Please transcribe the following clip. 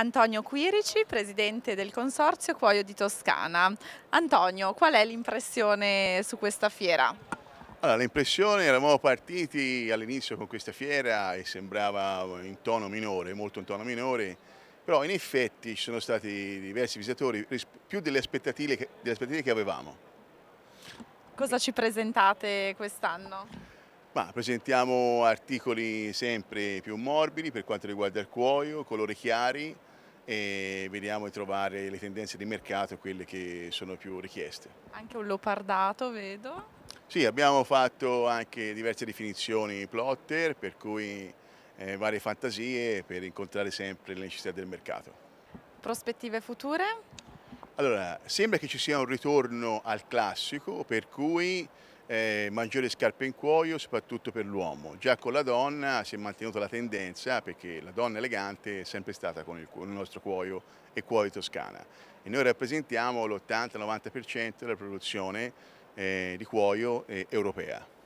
Antonio Quirici, presidente del Consorzio Cuoio di Toscana. Antonio, qual è l'impressione su questa fiera? Allora, l'impressione, eravamo partiti all'inizio con questa fiera e sembrava in tono minore, molto in tono minore, però in effetti ci sono stati diversi visitatori, più delle aspettative che, delle aspettative che avevamo. Cosa ci presentate quest'anno? Ma presentiamo articoli sempre più morbidi per quanto riguarda il cuoio, colori chiari e vediamo di trovare le tendenze di mercato quelle che sono più richieste. Anche un leopardato vedo. Sì, abbiamo fatto anche diverse definizioni plotter, per cui eh, varie fantasie per incontrare sempre le necessità del mercato. Prospettive future? Allora, sembra che ci sia un ritorno al classico, per cui eh, maggiore scarpe in cuoio, soprattutto per l'uomo. Già con la donna si è mantenuta la tendenza, perché la donna elegante è sempre stata con il, con il nostro cuoio e cuoio toscana. E noi rappresentiamo l'80-90% della produzione eh, di cuoio eh, europea.